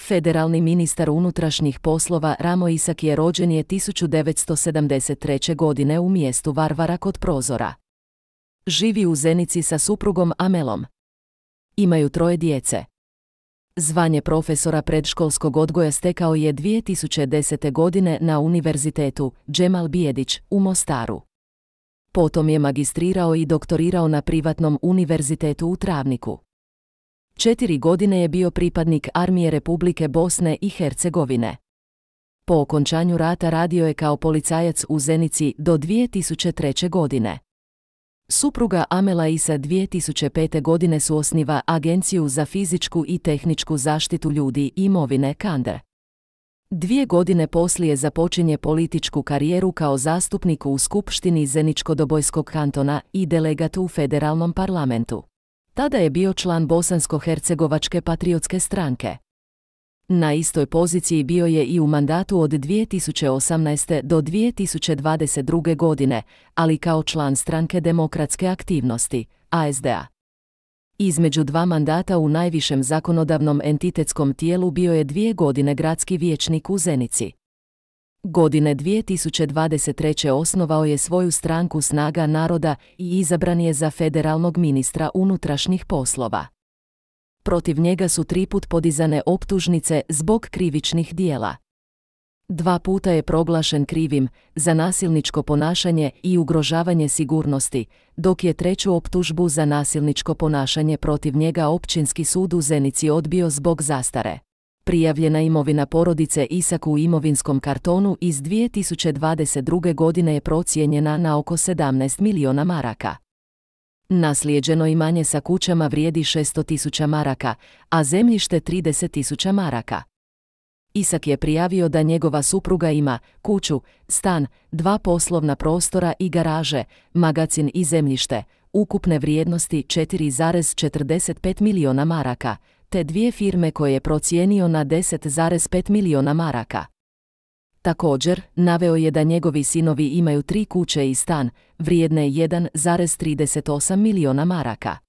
Federalni ministar unutrašnjih poslova Ramo Isak je rođen je 1973. godine u mjestu Varvara kod Prozora. Živi u Zenici sa suprugom Amelom. Imaju troje djece. Zvanje profesora predškolskog odgoja stekao je 2010. godine na Univerzitetu Džemal Bijedić u Mostaru. Potom je magistrirao i doktorirao na privatnom univerzitetu u Travniku. Četiri godine je bio pripadnik Armije Republike Bosne i Hercegovine. Po okončanju rata radio je kao policajac u Zenici do 2003. godine. Supruga Amela Isa 2005. godine su osniva Agenciju za fizičku i tehničku zaštitu ljudi i imovine Kander. Dvije godine poslije započinje političku karijeru kao zastupniku u Skupštini Zeničko-Dobojskog kantona i delegatu u federalnom parlamentu. Tada je bio član Bosansko-Hercegovačke patriotske stranke. Na istoj poziciji bio je i u mandatu od 2018. do 2022. godine, ali kao član stranke demokratske aktivnosti, ASDA. Između dva mandata u najvišem zakonodavnom entitetskom tijelu bio je dvije godine gradski vijećnik u Zenici. Godine 2023. osnovao je svoju stranku Snaga naroda i izabran je za federalnog ministra unutrašnjih poslova. Protiv njega su triput podizane optužnice zbog krivičnih dijela. Dva puta je proglašen krivim za nasilničko ponašanje i ugrožavanje sigurnosti, dok je treću optužbu za nasilničko ponašanje protiv njega općinski sud u Zenici odbio zbog zastare. Prijavljena imovina porodice Isak u imovinskom kartonu iz 2022. godine je procijenjena na oko 17 miliona maraka. Naslijeđeno imanje sa kućama vrijedi 600 tisuća maraka, a zemljište 30 tisuća maraka. Isak je prijavio da njegova supruga ima kuću, stan, dva poslovna prostora i garaže, magacin i zemljište, ukupne vrijednosti 4,45 miliona maraka, te dvije firme koje je procijenio na 10,5 miliona maraka. Također, naveo je da njegovi sinovi imaju tri kuće i stan, vrijedne 1,38 miliona maraka.